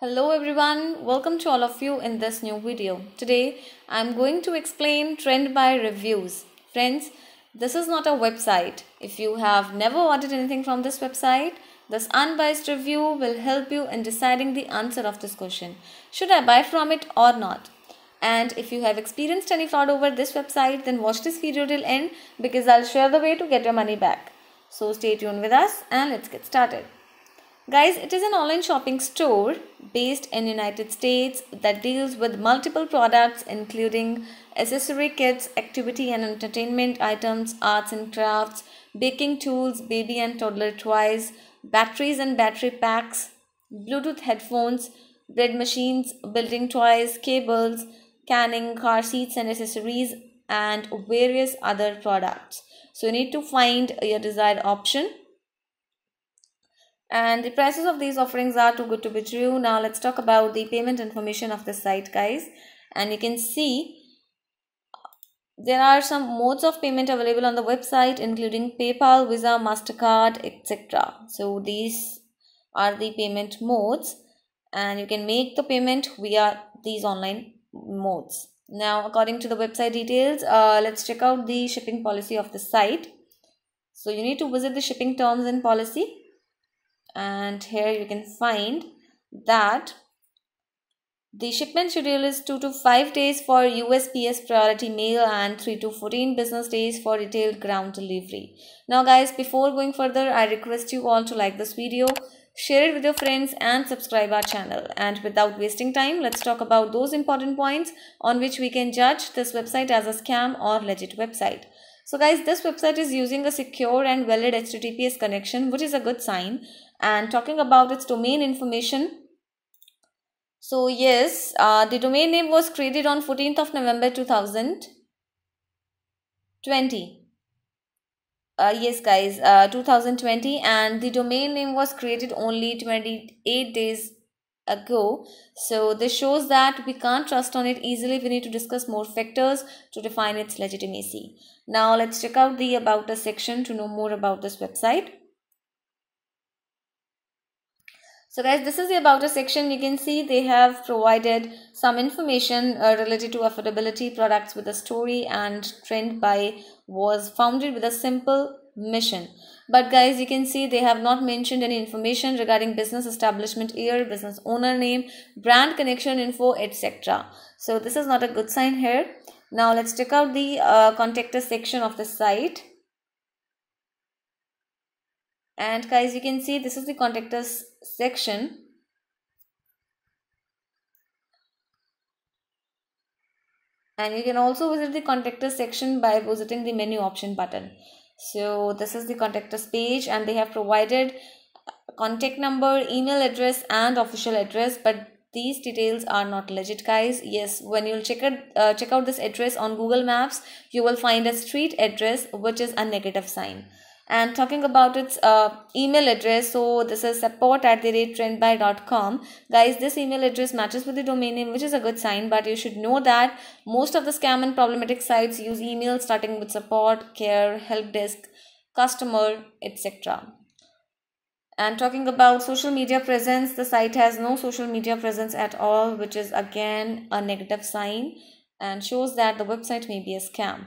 Hello everyone, welcome to all of you in this new video. Today I am going to explain trend by reviews. Friends, this is not a website. If you have never ordered anything from this website, this unbiased review will help you in deciding the answer of this question. Should I buy from it or not? and if you have experienced any fraud over this website then watch this video till end because I'll share the way to get your money back. So stay tuned with us and let's get started. Guys, it is an online shopping store based in United States that deals with multiple products including accessory kits, activity and entertainment items, arts and crafts, baking tools, baby and toddler toys, batteries and battery packs, Bluetooth headphones, bread machines, building toys, cables, canning, car seats and accessories and various other products. So you need to find your desired option. And the prices of these offerings are too good to be true. Now let's talk about the payment information of the site guys. And you can see there are some modes of payment available on the website including PayPal, Visa, MasterCard, etc. So these are the payment modes and you can make the payment via these online modes. Now, according to the website details, uh, let's check out the shipping policy of the site. So you need to visit the shipping terms and policy. And here you can find that the shipment schedule is 2 to 5 days for USPS priority mail and 3 to 14 business days for retail ground delivery. Now guys, before going further, I request you all to like this video share it with your friends and subscribe our channel. And without wasting time, let's talk about those important points on which we can judge this website as a scam or legit website. So guys, this website is using a secure and valid HTTPS connection, which is a good sign. And talking about its domain information, so yes, uh, the domain name was created on 14th of November 2020 uh, yes guys uh, 2020 and the domain name was created only 28 days ago so this shows that we can't trust on it easily we need to discuss more factors to define its legitimacy now let's check out the about us section to know more about this website So guys, this is the about a section. You can see they have provided some information uh, related to affordability products with a story and trend by was founded with a simple mission. But guys, you can see they have not mentioned any information regarding business establishment year, business owner name, brand connection info, etc. So this is not a good sign here. Now let's check out the uh, contact us section of the site and guys you can see this is the contact us section and you can also visit the contact us section by visiting the menu option button so this is the contact us page and they have provided contact number email address and official address but these details are not legit guys yes when you'll check it uh, check out this address on google maps you will find a street address which is a negative sign and talking about its uh, email address so this is support at the rate trendby.com guys this email address matches with the domain name which is a good sign but you should know that most of the scam and problematic sites use email starting with support care help desk customer etc and talking about social media presence the site has no social media presence at all which is again a negative sign and shows that the website may be a scam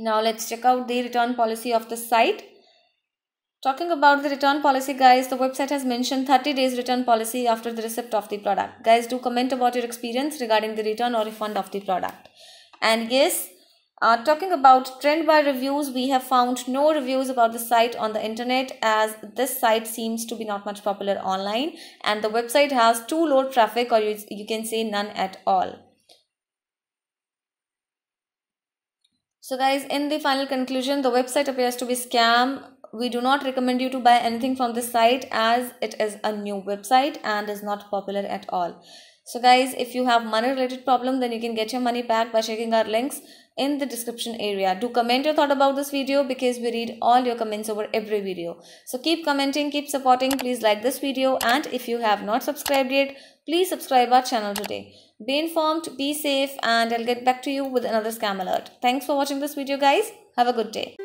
now let's check out the return policy of the site. Talking about the return policy guys, the website has mentioned 30 days return policy after the receipt of the product. Guys do comment about your experience regarding the return or refund of the product. And yes, uh, talking about trend by reviews, we have found no reviews about the site on the internet as this site seems to be not much popular online and the website has too low traffic or you, you can say none at all. So guys, in the final conclusion, the website appears to be scam. We do not recommend you to buy anything from this site as it is a new website and is not popular at all. So guys, if you have money related problem, then you can get your money back by checking our links in the description area. Do comment your thought about this video because we read all your comments over every video. So keep commenting, keep supporting. Please like this video and if you have not subscribed yet, please subscribe our channel today. Be informed, be safe and I'll get back to you with another scam alert. Thanks for watching this video guys. Have a good day.